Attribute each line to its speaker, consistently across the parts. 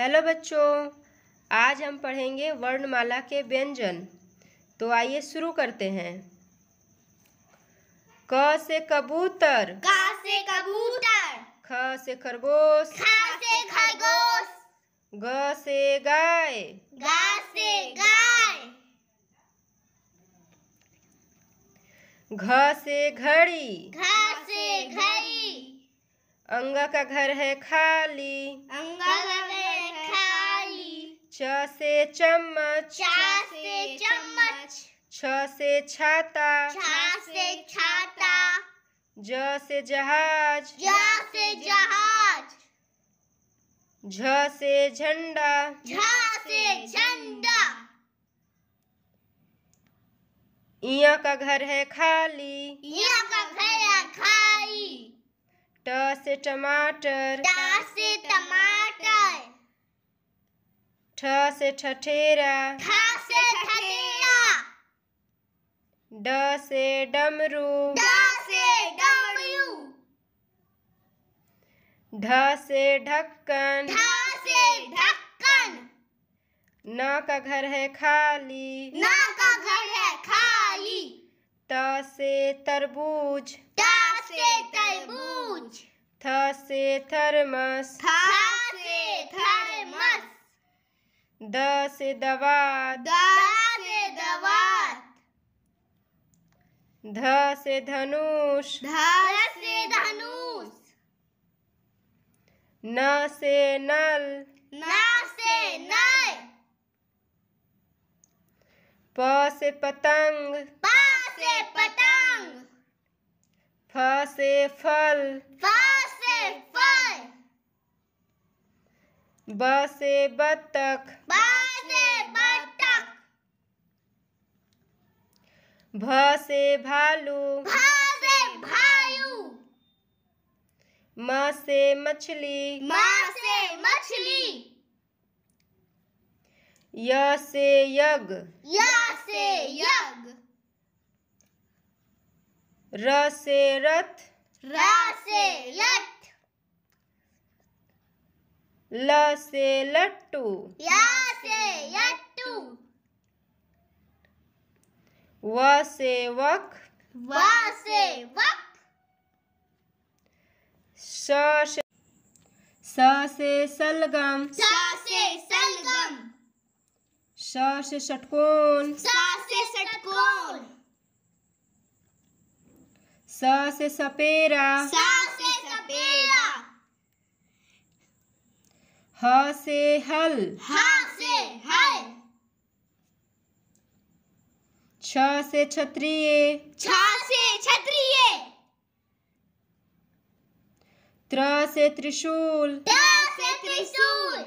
Speaker 1: hello बच्चों आज हम पढ़ेंगे वर्णमाला के व्यंजन तो आइए शुरू करते हैं क से कबूतर क से कबूतर ख से खरगोश ख से
Speaker 2: खरगोश
Speaker 1: ग से गाय
Speaker 2: ग से गाय
Speaker 1: घ से घड़ी
Speaker 2: घ से घड़ी
Speaker 1: अंगा का घर है खाली अंगा का छ से चम्मच छ से
Speaker 2: चम्मच
Speaker 1: छ से छाता छ
Speaker 2: से छाता
Speaker 1: ज से जहाज ज से जहाज झ से झंडा झ से झंडा इया का घर है खाली इया
Speaker 2: का घर है खाली
Speaker 1: ट से टमाटर
Speaker 2: ट से टमाटर
Speaker 1: ठ से ठठेरा ख
Speaker 2: से ठठेरा
Speaker 1: ड से डमरू ड
Speaker 2: से डमरू
Speaker 1: ढ से ढक्कन ढ से ढक्कन न का घर है खाली न का घर है खाली त से तरबूज त से तरबूज थ से थर्मस थ से थर्मस द से दवा द से दवा ध से धनुष ध
Speaker 2: से धनुष
Speaker 1: न से नल न
Speaker 2: से नल
Speaker 1: प से पतंग प से पतंग फ से फल फ ब से बतख ब
Speaker 2: से बतख
Speaker 1: भ से भालू भ से
Speaker 2: भालू
Speaker 1: म से मछली म
Speaker 2: से मछली
Speaker 1: य से यज्ञ
Speaker 2: य से यज्ञ
Speaker 1: र से रथ
Speaker 2: र से रथ
Speaker 1: ल से लट्टू
Speaker 2: या से यट्टू
Speaker 1: व से वक व से वक स से स से सलगम स
Speaker 2: से सलगम
Speaker 1: श से षटकोण
Speaker 2: स से षटकोण
Speaker 1: स से सपेरा स
Speaker 2: से सपेरा
Speaker 1: ह से हल
Speaker 2: ह से हल
Speaker 1: छ से क्षत्रिय छ
Speaker 2: से क्षत्रिय
Speaker 1: त्र से त्रिशूल त्र
Speaker 2: से त्रिशूल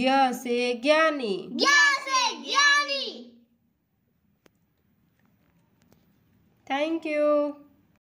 Speaker 1: ज्ञ से ज्ञानी ज्ञ
Speaker 2: से ज्ञानी
Speaker 1: थैंक यू